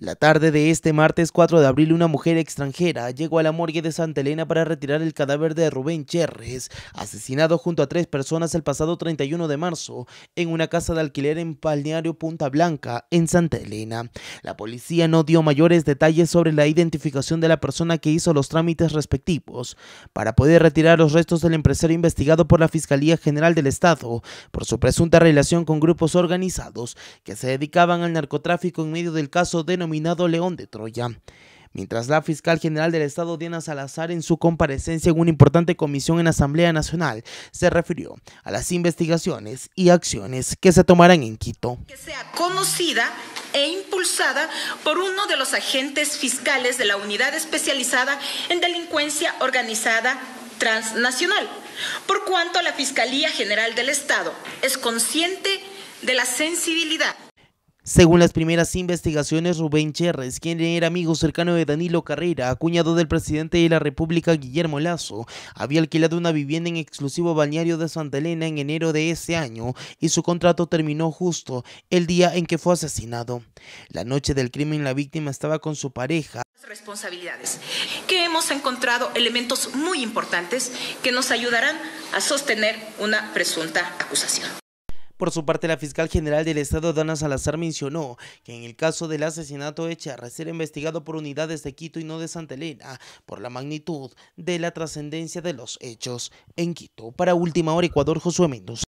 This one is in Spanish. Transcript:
La tarde de este martes 4 de abril, una mujer extranjera llegó a la morgue de Santa Elena para retirar el cadáver de Rubén Cherres, asesinado junto a tres personas el pasado 31 de marzo en una casa de alquiler en Palneario Punta Blanca, en Santa Elena. La policía no dio mayores detalles sobre la identificación de la persona que hizo los trámites respectivos para poder retirar los restos del empresario investigado por la Fiscalía General del Estado por su presunta relación con grupos organizados que se dedicaban al narcotráfico en medio del caso de León de Troya. Mientras la fiscal general del Estado, Diana Salazar, en su comparecencia en una importante comisión en Asamblea Nacional, se refirió a las investigaciones y acciones que se tomarán en Quito. Que sea conocida e impulsada por uno de los agentes fiscales de la Unidad Especializada en Delincuencia Organizada Transnacional, por cuanto la Fiscalía General del Estado es consciente de la sensibilidad según las primeras investigaciones, Rubén Cherres, quien era amigo cercano de Danilo Carrera, acuñado del presidente de la República Guillermo Lazo, había alquilado una vivienda en exclusivo balneario de Santa Elena en enero de ese año y su contrato terminó justo el día en que fue asesinado. La noche del crimen la víctima estaba con su pareja. Responsabilidades, que hemos encontrado elementos muy importantes que nos ayudarán a sostener una presunta acusación. Por su parte, la fiscal general del Estado, Dana Salazar, mencionó que en el caso del asesinato de será investigado por unidades de Quito y no de Santa Elena por la magnitud de la trascendencia de los hechos en Quito. Para Última Hora, Ecuador, Josué Mendoza.